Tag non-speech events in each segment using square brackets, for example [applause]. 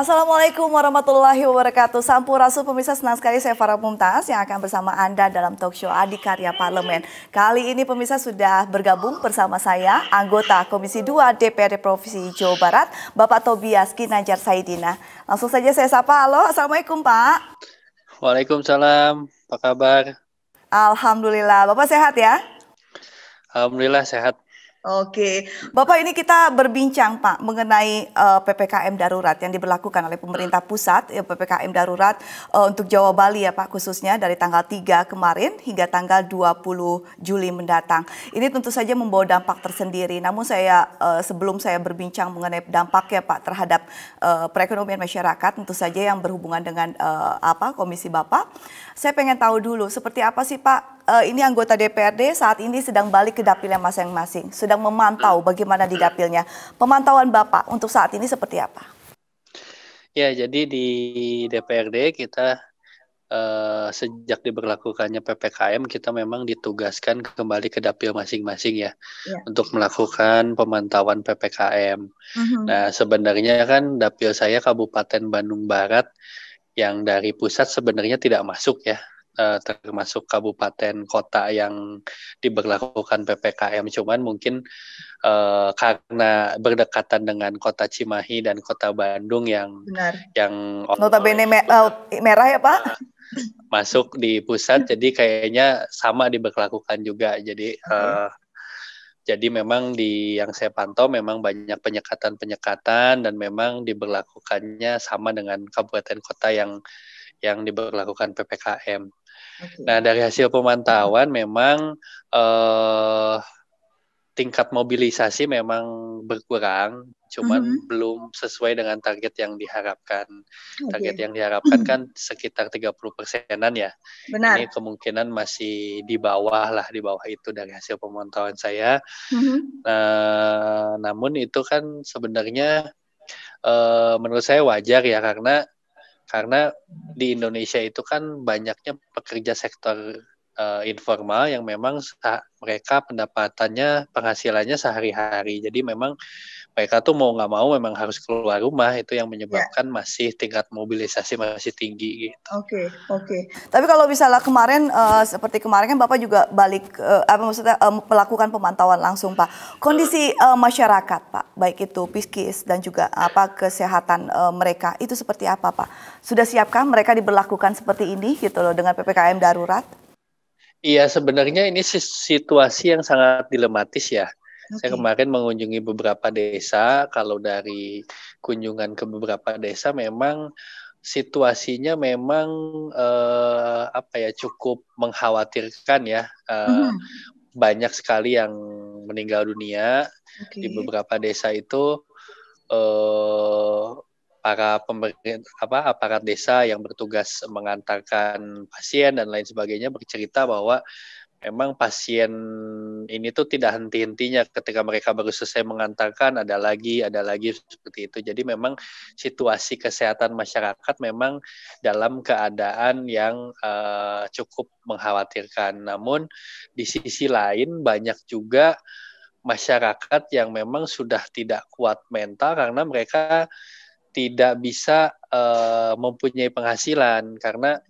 Assalamualaikum warahmatullahi wabarakatuh. Sampurasu pemirsa senang sekali saya Farah Mumtaz yang akan bersama Anda dalam talk show Adi Parlemen. Kali ini pemirsa sudah bergabung bersama saya anggota Komisi 2 DPRD Provinsi Jawa Barat, Bapak Tobias Kinajar Saidina. Langsung saja saya sapa. Halo, Assalamualaikum Pak. Waalaikumsalam. Apa kabar? Alhamdulillah. Bapak sehat ya? Alhamdulillah sehat. Oke, Bapak ini kita berbincang Pak mengenai uh, eh, PPKM darurat yang diberlakukan oleh pemerintah pusat ya PPKM darurat uh, untuk Jawa Bali ya Pak khususnya dari tanggal 3 kemarin hingga tanggal 20 Juli mendatang. Ini tentu saja membawa dampak tersendiri. Namun saya uh, sebelum saya berbincang mengenai dampaknya Pak terhadap uh, perekonomian masyarakat tentu saja yang berhubungan dengan uh, apa komisi Bapak, saya pengen tahu dulu seperti apa sih Pak uh, ini anggota DPRD saat ini sedang balik ke dapilnya masing-masing, sedang memantau hmm. bagaimana di dapilnya. Pemantauan Bapak untuk saat ini seperti apa? Ya, jadi di DPRD kita Uh, sejak diberlakukannya PPKM kita memang ditugaskan kembali ke dapil masing-masing ya, ya. untuk melakukan pemantauan PPKM. uh mhm. Nah, sebenarnya kan dapil saya Kabupaten Bandung Barat yang dari pusat sebenarnya tidak masuk ya uh, termasuk kabupaten kota yang diberlakukan PPKM cuman mungkin uh, karena berdekatan dengan kota Cimahi dan kota Bandung yang Benar. yang notabene me eh, merah ya Pak [laughs] masuk di pusat jadi kayaknya sama diberlakukan juga jadi uh, jadi memang di yang saya pantau memang banyak penyekatan-penyekatan dan memang diberlakukannya sama dengan kabupaten kota yang yang diberlakukan PPKM. Okay. Nah dari hasil pemantauan memang eh, tingkat mobilisasi memang berkurang, cuman -hmm. belum sesuai dengan target yang diharapkan. Oh, okay. Target yang diharapkan kan [clears throat] sekitar 30 persenan ya. Benar. Ini kemungkinan masih di bawah lah, di bawah itu dari hasil pemantauan saya. -hmm. nah, namun itu kan sebenarnya uh, menurut saya wajar ya karena karena di Indonesia itu kan banyaknya pekerja sektor uh, informal yang memang mereka pendapatannya penghasilannya sehari-hari jadi memang mereka tuh mau nggak mau memang harus keluar rumah itu yang menyebabkan yeah. masih tingkat mobilisasi masih tinggi gitu. Oke okay, oke. Okay. Tapi kalau misalnya kemarin uh, seperti kemarin kan bapak juga balik uh, apa maksudnya uh, melakukan pemantauan langsung pak kondisi uh, masyarakat pak baik itu psikis dan juga apa kesehatan uh, mereka itu seperti apa pak sudah siapkah mereka diberlakukan seperti ini gitu loh dengan ppkm darurat? Iya, sebenarnya ini situasi yang sangat dilematis ya. Okay. Saya kemarin mengunjungi beberapa desa. Kalau dari kunjungan ke beberapa desa, memang situasinya memang uh, apa ya cukup mengkhawatirkan ya. Uh, mm Banyak sekali yang meninggal dunia okay. di beberapa desa itu. Uh, para pemerintah apa aparat desa yang bertugas mengantarkan pasien dan lain sebagainya bercerita bahwa emang pasien ini tuh tidak henti-hentinya ketika mereka baru selesai mengantarkan ada lagi ada lagi seperti itu jadi memang situasi kesehatan masyarakat memang dalam keadaan yang uh, cukup mengkhawatirkan namun di sisi lain banyak juga masyarakat yang memang sudah tidak kuat mental karena mereka tidak bisa uh, mempunyai penghasilan karena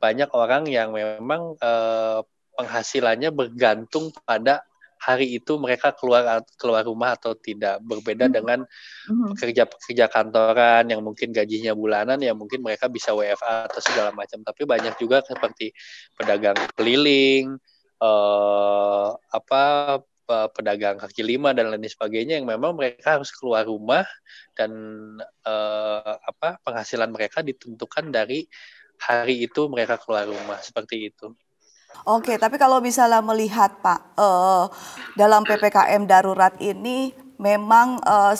banyak orang yang memang uh, penghasilannya bergantung pada hari itu mereka keluar keluar rumah atau tidak berbeda hmm. dengan hmm. pekerja-pekerja kantoran yang mungkin gajinya bulanan ya mungkin mereka bisa WFA atau segala macam tapi banyak juga seperti pedagang keliling eh, apa pedagang kaki lima dan lain sebagainya yang memang mereka harus keluar rumah dan eh, apa penghasilan mereka ditentukan dari hari itu mereka keluar rumah seperti itu. Oke, tapi kalau misalnya melihat Pak, uh, dalam PPKM darurat ini memang uh,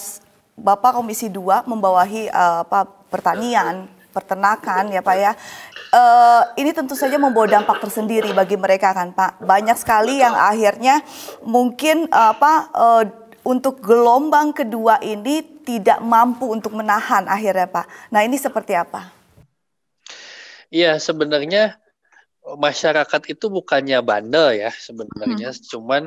Bapak Komisi 2 membawahi uh, apa, pertanian, peternakan ya Pak ya. Uh, ini tentu saja membawa dampak tersendiri bagi mereka kan Pak. Banyak sekali yang akhirnya mungkin uh, apa uh, untuk gelombang kedua ini tidak mampu untuk menahan akhirnya Pak. Nah ini seperti apa? Iya sebenarnya masyarakat itu bukannya bandel ya sebenarnya, hmm. cuman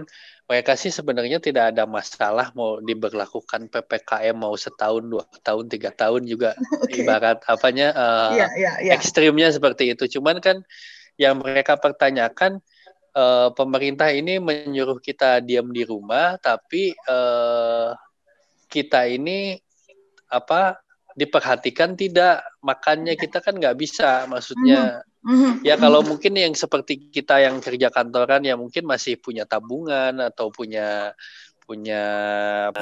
mereka sih sebenarnya tidak ada masalah mau diberlakukan ppkm mau setahun dua tahun tiga tahun juga [laughs] okay. ibarat apanya uh, eh, yeah, yeah, yeah. ekstrimnya seperti itu, cuman kan yang mereka pertanyakan uh, pemerintah ini menyuruh kita diam di rumah tapi uh, kita ini apa diperhatikan tidak makannya iya. kita kan nggak bisa maksudnya mhm. Mhm. ya kalau mungkin yang seperti kita yang kerja kantoran ya mungkin masih punya tabungan atau punya punya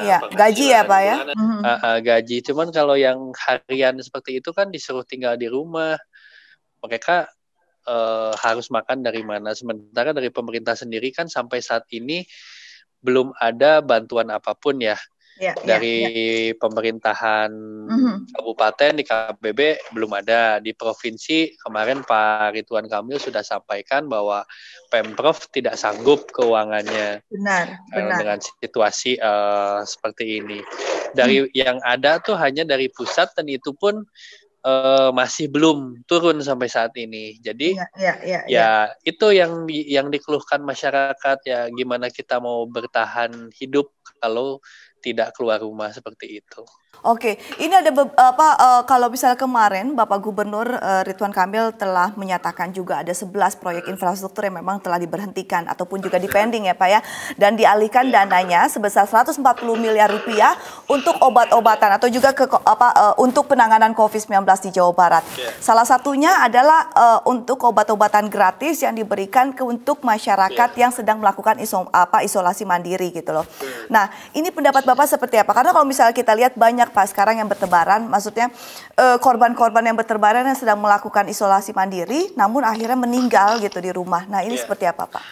ya, gaji ya pak ya uh, uh, gaji cuman kalau yang harian seperti itu kan disuruh tinggal di rumah mereka uh, harus makan dari mana sementara dari pemerintah sendiri kan sampai saat ini belum ada bantuan apapun ya yeah, iya, dari yeah. pemerintahan mm-hmm. kabupaten di KBB belum ada di provinsi kemarin Pak Rituan Kamil sudah sampaikan bahwa pemprov tidak sanggup keuangannya benar, eh, benar. dengan situasi uh, seperti ini dari mm. yang ada tuh hanya dari pusat dan itu pun uh, masih belum turun sampai saat ini. Jadi ya, ya, ya, ya, ya itu yang yang dikeluhkan masyarakat ya gimana kita mau bertahan hidup kalau tidak keluar rumah seperti itu Oke, ini ada apa uh, kalau misalnya kemarin Bapak Gubernur uh, Ridwan Kamil telah menyatakan juga ada 11 proyek infrastruktur yang memang telah diberhentikan ataupun juga dipending ya Pak ya dan dialihkan dananya sebesar 140 miliar rupiah untuk obat-obatan atau juga ke apa uh, untuk penanganan Covid-19 di Jawa Barat. Iya. Salah satunya adalah uh, untuk obat-obatan gratis yang diberikan ke untuk masyarakat iya. yang sedang melakukan iso, apa isolasi mandiri gitu loh. Nah, ini pendapat Bapak seperti apa? Karena kalau misalnya kita lihat banyak banyak Pak sekarang yang bertebaran, maksudnya eh, korban-korban yang bertebaran yang sedang melakukan isolasi mandiri namun akhirnya meninggal gitu di rumah. Nah, ini yeah. seperti apa Pak?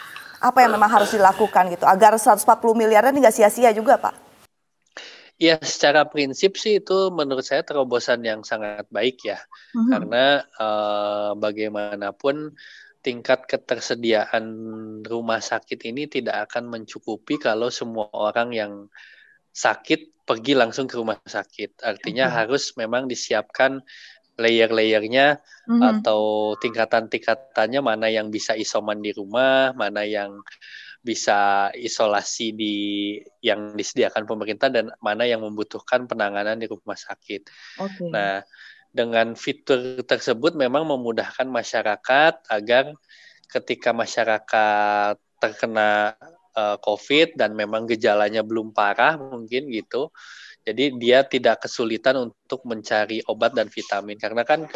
Apa yang memang harus dilakukan gitu agar 140 miliar ini nggak sia-sia juga Pak? Ya, secara prinsip sih itu menurut saya terobosan yang sangat baik ya, mm-hmm. karena eh, bagaimanapun tingkat ketersediaan rumah sakit ini tidak akan mencukupi kalau semua orang yang sakit pergi langsung ke rumah sakit. Artinya okay. harus memang disiapkan layer-layernya mm-hmm. atau tingkatan-tingkatannya mana yang bisa isoman di rumah, mana yang bisa isolasi di yang disediakan pemerintah dan mana yang membutuhkan penanganan di rumah sakit. Okay. Nah, dengan fitur tersebut memang memudahkan masyarakat agar ketika masyarakat terkena Eh, COVID dan memang gejalanya belum parah mungkin gitu. Jadi dia tidak kesulitan untuk mencari obat dan vitamin karena kan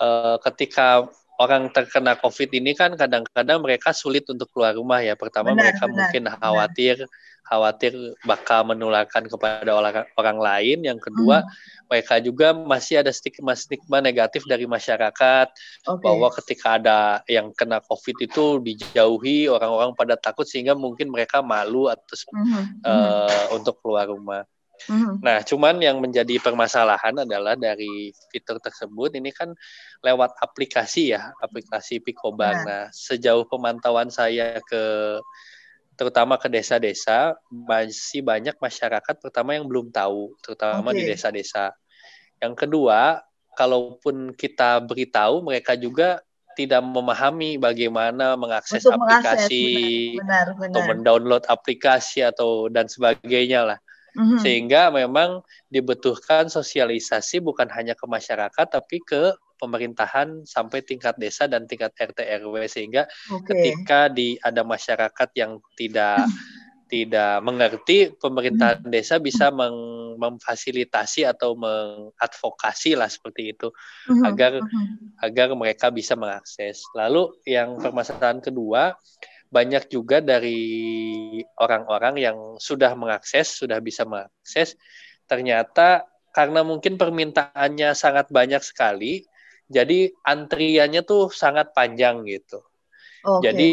uh, ketika orang terkena COVID ini kan kadang-kadang mereka sulit untuk keluar rumah ya. Pertama benar, mereka benar, mungkin khawatir benar. khawatir bakal menularkan kepada orang orang lain. Yang kedua hmm. mereka juga masih ada stigma stigma negatif dari masyarakat okay. bahwa ketika ada yang kena COVID itu dijauhi orang-orang pada takut sehingga mungkin mereka malu atau hmm. Uh, hmm. hmm. Eh, untuk keluar rumah. Mm-hmm. Nah, cuman yang menjadi permasalahan adalah dari fitur tersebut ini kan lewat aplikasi ya, aplikasi Picobank. Iya. Nah, sejauh pemantauan saya ke terutama ke desa-desa masih banyak masyarakat pertama yang belum tahu, terutama okay. di desa-desa. Yang kedua, kalaupun kita beritahu mereka juga tidak memahami bagaimana mengakses Untuk aplikasi benar, benar, benar. atau mendownload aplikasi atau dan sebagainya lah. Mm-hmm. Sehingga memang dibutuhkan sosialisasi bukan hanya ke masyarakat tapi ke pemerintahan sampai tingkat desa dan tingkat RT RW sehingga okay. ketika di ada masyarakat yang tidak [laughs] tidak mengerti pemerintahan hmm. desa bisa meng, memfasilitasi atau mengadvokasi lah seperti itu hmm. agar hmm. agar mereka bisa mengakses. Lalu yang permasalahan kedua banyak juga dari orang-orang yang sudah mengakses, sudah bisa mengakses, ternyata karena mungkin permintaannya sangat banyak sekali, jadi antriannya tuh sangat panjang gitu. Okay. Jadi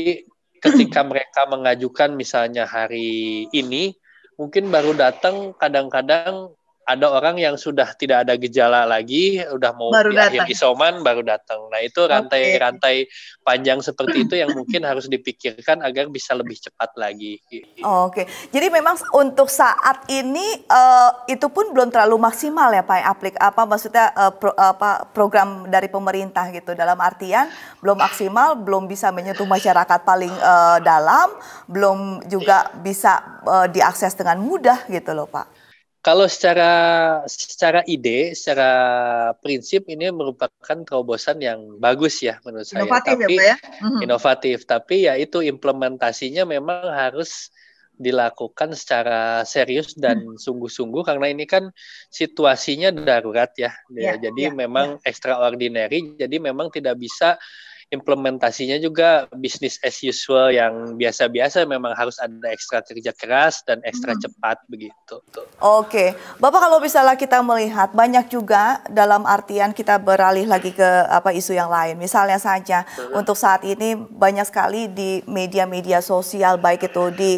ketika [clears throat] mereka mengajukan misalnya hari ini, mungkin baru datang kadang-kadang ada orang yang sudah tidak ada gejala lagi, udah mau baru di akhir isoman baru datang. Nah itu rantai-rantai okay. panjang seperti itu yang mungkin harus dipikirkan agar bisa lebih cepat lagi. Oh, Oke, okay. jadi memang untuk saat ini uh, itu pun belum terlalu maksimal ya Pak ya, aplik apa maksudnya uh, pro, apa program dari pemerintah gitu dalam artian belum maksimal, belum bisa menyentuh masyarakat paling uh, dalam, belum juga iya. bisa uh, diakses dengan mudah gitu loh Pak kalau secara secara ide, secara prinsip ini merupakan terobosan yang bagus ya menurut inovatif saya. Inovatif ya, Pak ya? Mm-hmm. Inovatif, tapi ya itu implementasinya memang harus dilakukan secara serius dan mm sungguh-sungguh karena ini kan situasinya darurat ya. ya, ya jadi ya, memang ya. extraordinary, jadi memang tidak bisa implementasinya juga bisnis as usual yang biasa-biasa memang harus ada ekstra kerja keras dan ekstra hmm. cepat begitu. Oke, Bapak kalau misalnya kita melihat banyak juga dalam artian kita beralih lagi ke apa isu yang lain. Misalnya saja hmm. untuk saat ini banyak sekali di media-media sosial baik itu di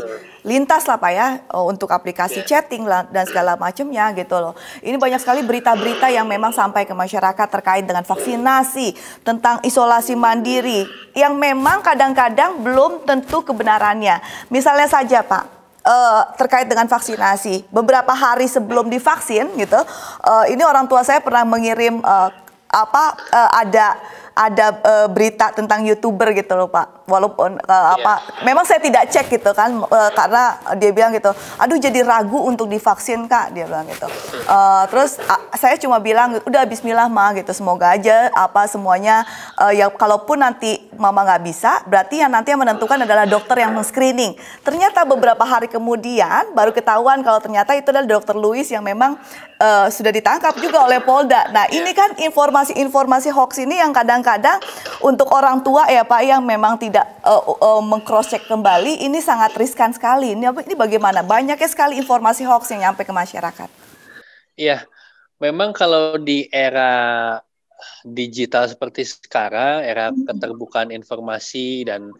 lintas lah Pak ya oh, untuk aplikasi iya. chatting dan segala macamnya gitu loh. Ini banyak sekali berita-berita yang memang sampai ke masyarakat terkait dengan vaksinasi, tentang isolasi mandiri yang memang kadang-kadang belum tentu kebenarannya. Misalnya saja Pak Uh, terkait dengan vaksinasi beberapa hari sebelum divaksin gitu uh, ini orang tua saya pernah mengirim uh, apa uh, ada ada uh, berita tentang youtuber gitu loh pak walaupun uh, apa memang saya tidak cek gitu kan uh, karena dia bilang gitu aduh jadi ragu untuk divaksin kak dia bilang gitu uh, terus uh, saya cuma bilang udah Bismillah Ma gitu semoga aja apa semuanya uh, ya kalaupun nanti mama nggak bisa berarti yang nanti yang menentukan adalah dokter yang men-screening ternyata beberapa hari kemudian baru ketahuan kalau ternyata itu adalah dokter Louis yang memang uh, sudah ditangkap juga oleh Polda nah ini kan informasi-informasi hoax ini yang kadang kadang untuk orang tua ya Pak yang memang tidak uh, uh, mengcrosscheck kembali ini sangat riskan sekali. Ini ini bagaimana? Banyaknya sekali informasi hoax yang nyampe ke masyarakat. Iya. Memang kalau di era digital seperti sekarang, era hmm. keterbukaan informasi dan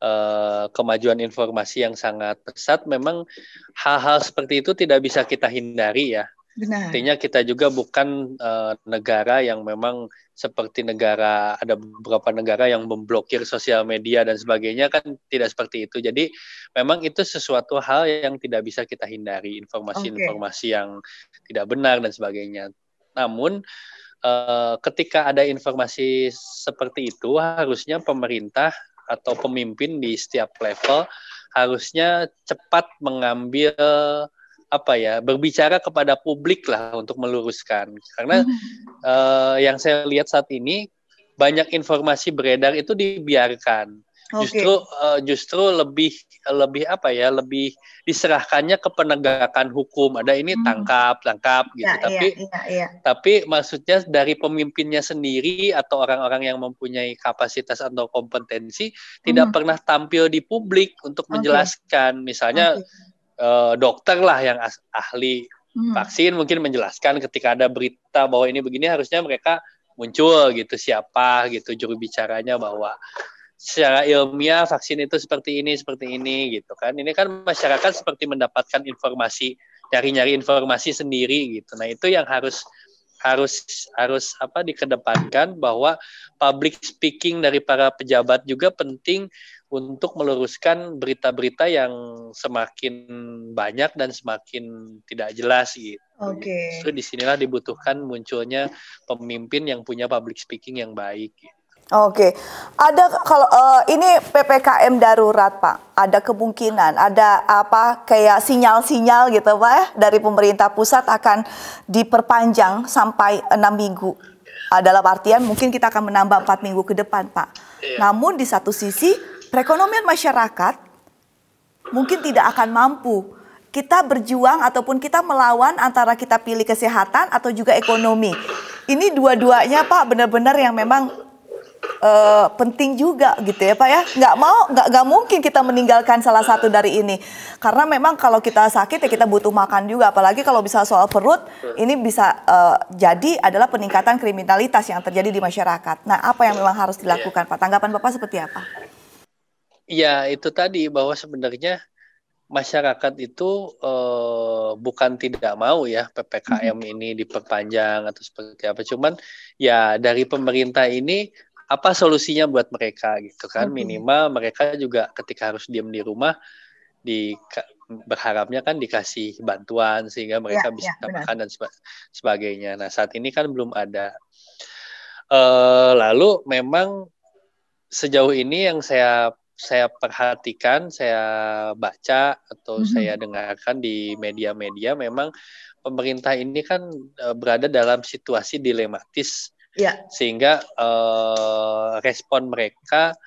uh, kemajuan informasi yang sangat pesat, memang hal-hal seperti itu tidak bisa kita hindari ya. Benar. Artinya kita juga bukan uh, negara yang memang seperti negara ada beberapa negara yang memblokir sosial media dan sebagainya kan tidak seperti itu. Jadi memang itu sesuatu hal yang tidak bisa kita hindari informasi-informasi okay. yang tidak benar dan sebagainya. Namun uh, ketika ada informasi seperti itu harusnya pemerintah atau pemimpin di setiap level harusnya cepat mengambil apa ya berbicara kepada publik lah untuk meluruskan karena hmm. uh, yang saya lihat saat ini banyak informasi beredar itu dibiarkan okay. justru uh, justru lebih lebih apa ya lebih diserahkannya ke penegakan hukum ada ini hmm. tangkap tangkap gitu ya, tapi ya, ya, ya, tapi maksudnya dari pemimpinnya sendiri atau orang-orang yang mempunyai kapasitas atau kompetensi hmm. tidak pernah tampil di publik untuk menjelaskan okay. misalnya okay Eh, dokter lah yang ahli ahli hmm. vaksin mungkin menjelaskan ketika ada berita bahwa ini begini harusnya mereka muncul gitu siapa gitu juru bicaranya bahwa secara ilmiah vaksin itu seperti ini seperti ini gitu kan ini kan masyarakat seperti mendapatkan informasi nyari-nyari informasi sendiri gitu nah itu yang harus harus harus apa dikedepankan bahwa public speaking dari para pejabat juga penting untuk meluruskan berita-berita yang semakin banyak dan semakin tidak jelas gitu. Oke. Okay. Justru disinilah dibutuhkan munculnya pemimpin yang punya public speaking yang baik. Gitu. Oke, okay. ada kalau uh, ini ppkm darurat pak, ada kemungkinan ada apa kayak sinyal-sinyal gitu pak ya, dari pemerintah pusat akan diperpanjang sampai enam minggu. Eh, dalam artian mungkin kita akan menambah empat minggu ke depan pak. Iya. Namun di satu sisi perekonomian masyarakat mungkin tidak akan mampu kita berjuang ataupun kita melawan antara kita pilih kesehatan atau juga ekonomi. Ini dua-duanya Pak benar-benar yang memang uh, penting juga gitu ya Pak ya. Nggak mau, nggak, nggak mungkin kita meninggalkan salah satu dari ini. Karena memang kalau kita sakit ya kita butuh makan juga. Apalagi kalau bisa soal perut, ini bisa uh, jadi adalah peningkatan kriminalitas yang terjadi di masyarakat. Nah apa yang memang harus iya. dilakukan Pak? Tanggapan Bapak seperti apa? Ya itu tadi bahwa sebenarnya masyarakat itu eh, bukan tidak mau ya ppkm mm-hmm. ini diperpanjang atau seperti apa cuman ya dari pemerintah ini apa solusinya buat mereka gitu kan hmm. minimal mereka juga ketika harus diam di rumah di berharapnya kan dikasih bantuan sehingga iya, mereka ya, bisa ya, makan dan seba, sebagainya. Nah saat ini kan belum ada. E, lalu memang sejauh ini yang saya saya perhatikan, saya baca atau hmm saya dengarkan di media-media memang pemerintah ini kan eh, berada dalam situasi dilematis Ya. sehingga uh, respon mereka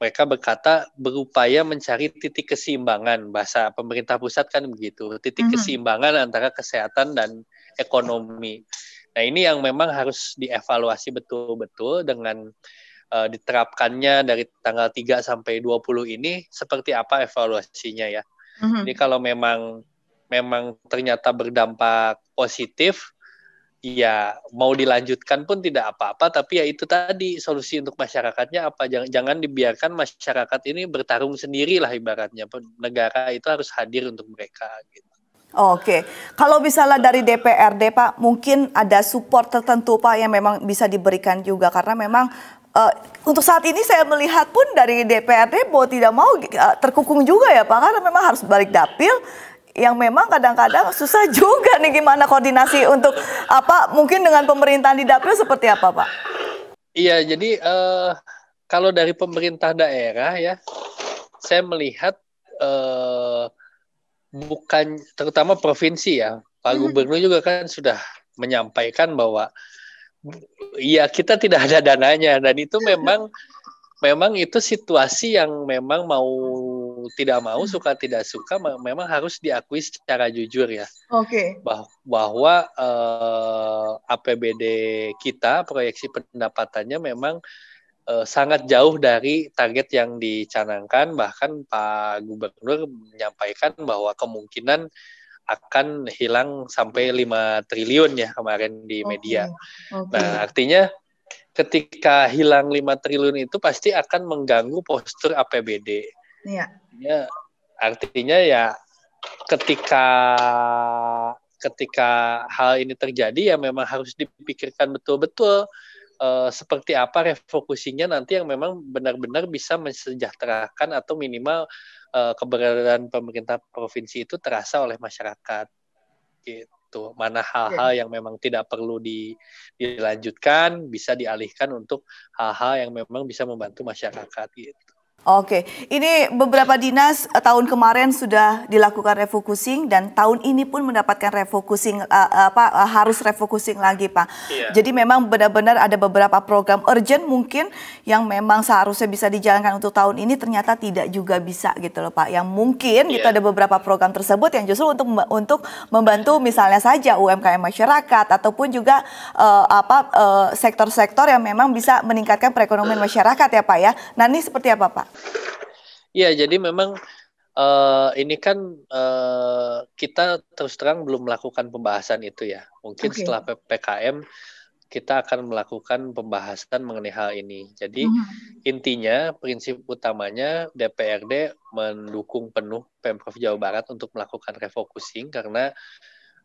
mereka berkata berupaya mencari titik keseimbangan bahasa pemerintah pusat kan begitu titik mm-hmm. keseimbangan antara kesehatan dan ekonomi nah ini yang memang harus dievaluasi betul-betul dengan uh, diterapkannya dari tanggal 3 sampai 20 ini seperti apa evaluasinya ya mm-hmm. jadi kalau memang memang ternyata berdampak positif ya mau dilanjutkan pun tidak apa-apa tapi ya itu tadi solusi untuk masyarakatnya apa jangan jangan dibiarkan masyarakat ini bertarung sendirilah ibaratnya negara itu harus hadir untuk mereka gitu. Oke, kalau misalnya dari DPRD Pak, mungkin ada support tertentu Pak yang memang bisa diberikan juga karena memang uh, untuk saat ini saya melihat pun dari DPRD mau tidak mau uh, terkukung juga ya Pak karena memang harus balik dapil yang memang kadang-kadang susah [laughs] juga nih gimana koordinasi untuk apa mungkin dengan pemerintahan di dapil seperti apa pak? Iya jadi uh, kalau dari pemerintah daerah ya saya melihat uh, bukan terutama provinsi ya Pak hmm. Gubernur juga kan sudah menyampaikan bahwa ya kita tidak ada dananya dan itu memang memang itu situasi yang memang mau tidak mau suka tidak suka memang harus diakui secara jujur ya. Oke. Okay. bahwa uh, eh, APBD kita proyeksi pendapatannya memang uh, sangat jauh dari target yang dicanangkan bahkan Pak Gubernur menyampaikan bahwa kemungkinan akan hilang sampai 5 triliun ya kemarin di media. Okay. Okay. Nah, artinya ketika hilang 5 triliun itu pasti akan mengganggu postur APBD. Iya. Ya, artinya ya ketika ketika hal ini terjadi ya memang harus dipikirkan betul-betul eh, seperti apa refokusinya nanti yang memang benar-benar bisa mensejahterakan atau minimal eh, keberadaan pemerintah provinsi itu terasa oleh masyarakat gitu mana hal-hal iya. yang memang tidak perlu di, dilanjutkan bisa dialihkan untuk hal-hal yang memang bisa membantu masyarakat gitu Oke, ini beberapa dinas eh, tahun kemarin sudah dilakukan refocusing dan tahun ini pun mendapatkan refocusing uh, apa uh, harus refocusing lagi, Pak. Iya. Jadi memang benar-benar ada beberapa program urgent mungkin yang memang seharusnya bisa dijalankan untuk tahun ini ternyata tidak juga bisa gitu loh, Pak. Yang mungkin iya. gitu ada beberapa program tersebut yang justru untuk untuk membantu misalnya saja UMKM masyarakat ataupun juga uh, apa sektor-sektor uh, yang memang bisa meningkatkan perekonomian masyarakat ya, Pak ya. Nah, ini seperti apa, Pak? Iya, jadi memang uh, ini kan uh, kita terus terang belum melakukan pembahasan itu ya. Mungkin okay. setelah ppkm kita akan melakukan pembahasan mengenai hal ini. Jadi mm -hmm. intinya prinsip utamanya DPRD mendukung penuh Pemprov Jawa Barat untuk melakukan refocusing karena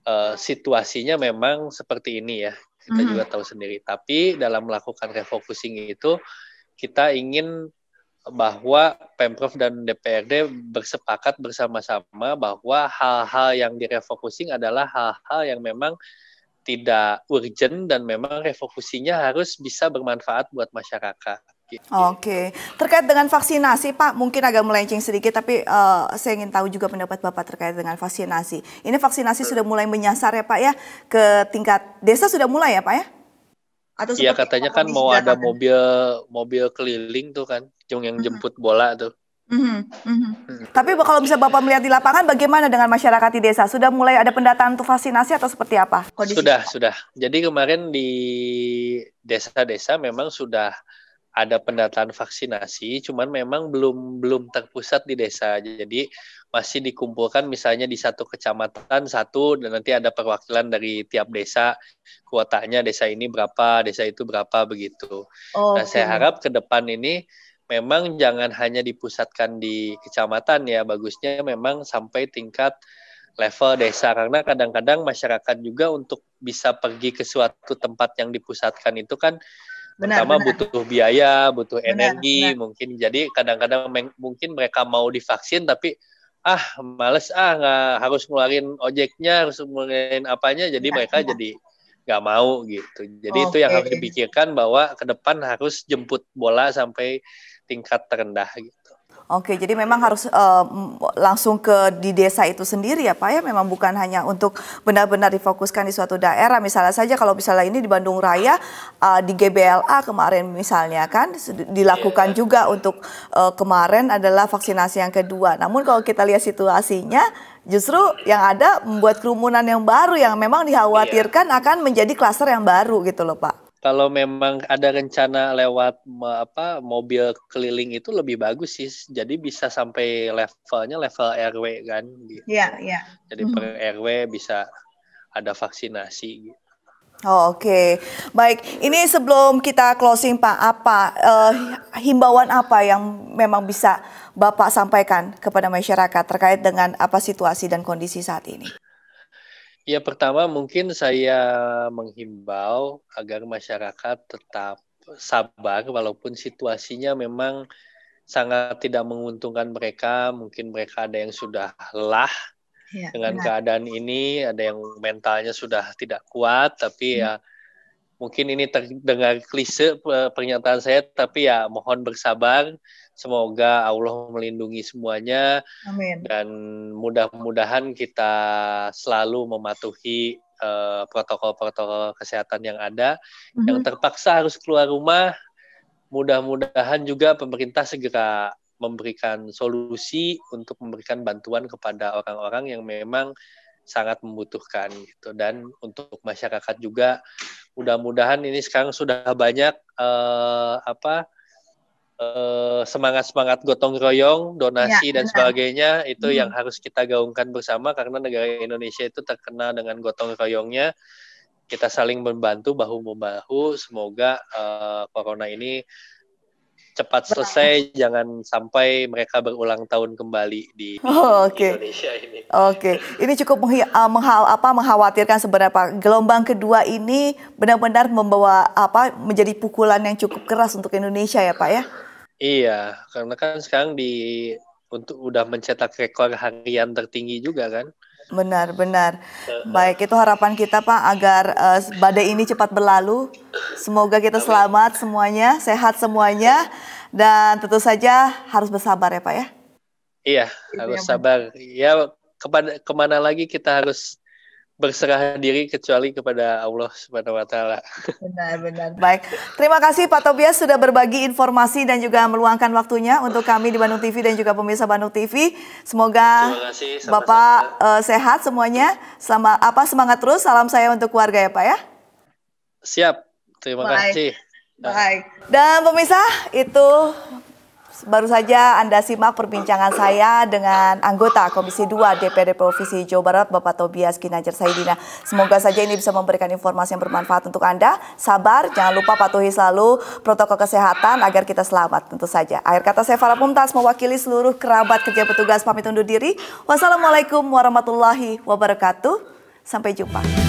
uh, situasinya memang seperti ini ya. Kita mm -hmm. juga tahu sendiri. Tapi dalam melakukan refocusing itu kita ingin bahwa Pemprov dan DPRD bersepakat bersama-sama bahwa hal-hal yang direfocusing adalah hal-hal yang memang tidak urgent dan memang refocusingnya harus bisa bermanfaat buat masyarakat. Oke, terkait dengan vaksinasi Pak, mungkin agak melenceng sedikit, tapi uh, saya ingin tahu juga pendapat Bapak terkait dengan vaksinasi. Ini vaksinasi sudah mulai menyasar ya Pak ya, ke tingkat desa sudah mulai ya Pak ya? Atau Iya katanya kan mau ada kan? mobil mobil keliling tuh kan, yang yang jemput mm -hmm. bola tuh. Mm -hmm. Mm -hmm. Tapi kalau bisa Bapak melihat di lapangan bagaimana dengan masyarakat di desa? Sudah mulai ada pendataan untuk vaksinasi atau seperti apa? Kondisi sudah, sudah. Jadi kemarin di desa-desa memang sudah ada pendataan vaksinasi, cuman memang belum belum terpusat di desa. Jadi masih dikumpulkan misalnya di satu kecamatan satu dan nanti ada perwakilan dari tiap desa kuotanya desa ini berapa, desa itu berapa begitu. Oh, nah, okay. saya harap ke depan ini memang jangan hanya dipusatkan di kecamatan ya, bagusnya memang sampai tingkat level desa karena kadang-kadang masyarakat juga untuk bisa pergi ke suatu tempat yang dipusatkan itu kan benar, pertama benar. butuh biaya butuh benar, energi benar. mungkin jadi kadang-kadang mungkin mereka mau divaksin tapi ah males ah nggak harus ngeluarin ojeknya harus ngeluarin apanya jadi benar, mereka benar. jadi nggak mau gitu jadi okay. itu yang harus dipikirkan bahwa ke depan harus jemput bola sampai tingkat terendah gitu. Oke, jadi memang harus uh, langsung ke di desa itu sendiri ya Pak ya, memang bukan hanya untuk benar-benar difokuskan di suatu daerah. Misalnya saja kalau misalnya ini di Bandung Raya, uh, di GBLA kemarin misalnya kan dilakukan iya. juga untuk uh, kemarin adalah vaksinasi yang kedua. Namun kalau kita lihat situasinya, justru yang ada membuat kerumunan yang baru yang memang iya. dikhawatirkan akan menjadi klaster yang baru gitu loh Pak kalau memang ada rencana lewat apa mobil keliling itu lebih bagus sih. Jadi bisa sampai levelnya level RW kan. Gitu. Iya, gitu. yeah, iya. Yeah. Jadi mm -hmm. per mm-hmm. RW bisa ada vaksinasi gitu. Oh, Oke, okay. baik. Ini sebelum kita closing, Pak, apa uh, himbauan apa yang memang bisa Bapak sampaikan kepada masyarakat terkait dengan apa situasi dan kondisi saat ini? Ya pertama mungkin saya menghimbau agar masyarakat tetap sabar walaupun situasinya memang sangat tidak menguntungkan mereka. Mungkin mereka ada yang sudah lelah ya, dengan benar. keadaan ini, ada yang mentalnya sudah tidak kuat, tapi hmm. ya mungkin ini terdengar klise eh, pernyataan saya, tapi ya mohon bersabar Semoga Allah melindungi semuanya Amin. dan mudah-mudahan kita selalu mematuhi eh, protokol-protokol uh, kesehatan yang ada. Mm-hmm. Yang mhm. terpaksa harus keluar rumah, mudah-mudahan juga pemerintah segera memberikan solusi untuk memberikan bantuan kepada orang-orang yang memang sangat membutuhkan gitu dan untuk masyarakat juga mudah-mudahan ini sekarang sudah banyak uh, apa Eh, semangat-semangat gotong royong, donasi ya, dan benar. sebagainya itu hmm. yang harus kita gaungkan bersama karena negara Indonesia itu terkenal dengan gotong royongnya. Kita saling membantu bahu membahu. Semoga uh, corona ini cepat selesai, jangan sampai mereka berulang tahun kembali di oh, okay. Indonesia ini. Oke, okay. ini cukup eh, mengha apa mengkhawatirkan seberapa Gelombang kedua ini benar-benar membawa apa menjadi pukulan yang cukup keras untuk Indonesia ya Pak ya. Iya, karena kan sekarang di untuk udah mencetak rekor harian tertinggi juga kan. Benar, benar. Baik, itu harapan kita Pak agar uh, badai ini cepat berlalu. Semoga kita selamat semuanya, sehat semuanya dan tentu saja harus bersabar ya Pak ya. Iya, gitu harus ya, sabar. Ya kepada kemana lagi kita harus berserah diri kecuali kepada Allah Subhanahu wa taala. Benar benar. Baik. Terima kasih Pak Tobias sudah berbagi informasi dan juga meluangkan waktunya untuk kami di Bandung TV dan juga pemirsa Bandung TV. Semoga kasih, sama -sama. Bapak eh, sehat semuanya. Sama apa semangat terus. Salam saya untuk keluarga ya, Pak ya. Siap. Terima Baik. kasih. Baik. Dan pemirsa, itu Baru saja Anda simak perbincangan saya dengan anggota Komisi 2 DPD Provinsi Jawa Barat, Bapak Tobias Kinajar Saidina. Semoga saja ini bisa memberikan informasi yang bermanfaat untuk Anda. Sabar, jangan lupa patuhi selalu protokol kesehatan agar kita selamat tentu saja. Akhir kata saya Farah Pumtas, mewakili seluruh kerabat kerja petugas pamit undur diri. Wassalamualaikum warahmatullahi wabarakatuh. Sampai jumpa.